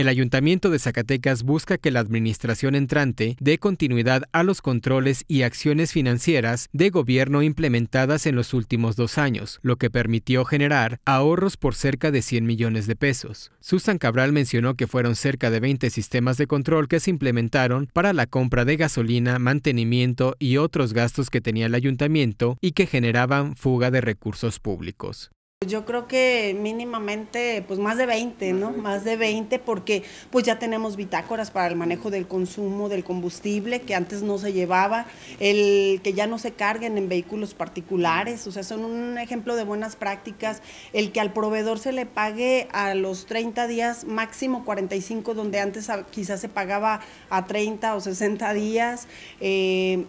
El Ayuntamiento de Zacatecas busca que la administración entrante dé continuidad a los controles y acciones financieras de gobierno implementadas en los últimos dos años, lo que permitió generar ahorros por cerca de 100 millones de pesos. Susan Cabral mencionó que fueron cerca de 20 sistemas de control que se implementaron para la compra de gasolina, mantenimiento y otros gastos que tenía el ayuntamiento y que generaban fuga de recursos públicos. Yo creo que mínimamente, pues más de 20, ¿no? Más de 20 porque pues ya tenemos bitácoras para el manejo del consumo del combustible que antes no se llevaba, el que ya no se carguen en vehículos particulares, o sea, son un ejemplo de buenas prácticas, el que al proveedor se le pague a los 30 días, máximo 45, donde antes quizás se pagaba a 30 o 60 días. Eh,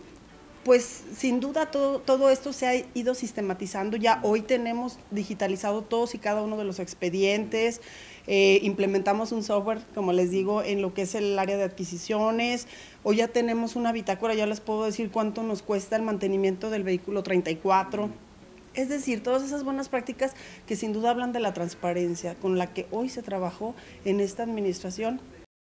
pues sin duda todo, esto se ha ido sistematizando. Ya hoy tenemos digitalizado todos y cada uno de los expedientes. Eh, implementamos un software, como les digo, en lo que es el área de adquisiciones. Hoy ya tenemos una bitácora, ya les puedo decir cuánto nos cuesta el mantenimiento del vehículo 34. Es decir, todas esas buenas prácticas que sin duda hablan de la transparencia con la que hoy se trabajó en esta administración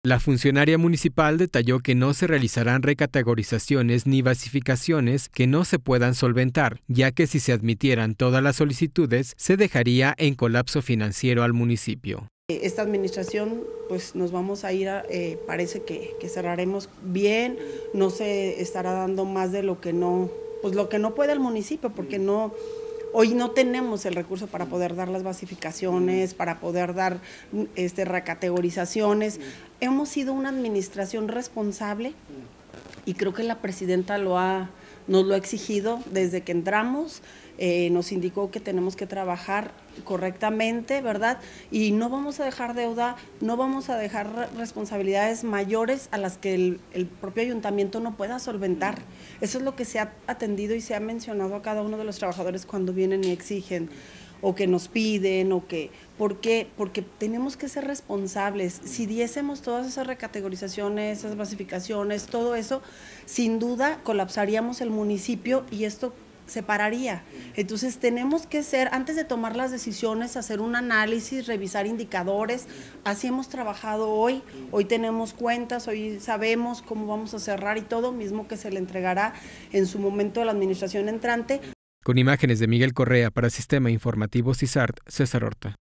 la funcionaria municipal detalló que no se realizarán recategorizaciones ni basificaciones que no se puedan solventar, ya que si se admitieran todas las solicitudes, se dejaría en colapso financiero al municipio. Eh, esta administración, pues nos vamos a ir, eh, parece que, cerraremos bien, no se estará dando más de lo que no, pues lo que no puede el municipio, porque no Hoy no tenemos el recurso para mm. poder dar las basificaciones, mm. para poder dar mm, este, recategorizaciones. Hemos sido una administración responsable y creo que la presidenta lo ha nos lo ha exigido desde que entramos, eh, nos indicó que tenemos que trabajar correctamente, ¿verdad? Y no vamos a dejar deuda, no vamos a dejar responsabilidades mayores a las que el, propio ayuntamiento no pueda solventar. Eso es lo que se ha atendido y se ha mencionado a cada uno de los trabajadores cuando vienen y exigen o que nos piden o que... ¿Por qué? Porque tenemos que ser responsables. Si diésemos todas esas recategorizaciones, esas basificaciones, todo eso, sin duda colapsaríamos el municipio y esto se pararía. Entonces tenemos que ser, antes de tomar las decisiones, hacer un análisis, revisar indicadores. Así hemos trabajado hoy, hoy tenemos cuentas, hoy sabemos cómo vamos a cerrar y todo, mismo que se le entregará en su momento a la administración entrante. Con imágenes de Miguel Correa para Sistema Informativo CISART, César Horta.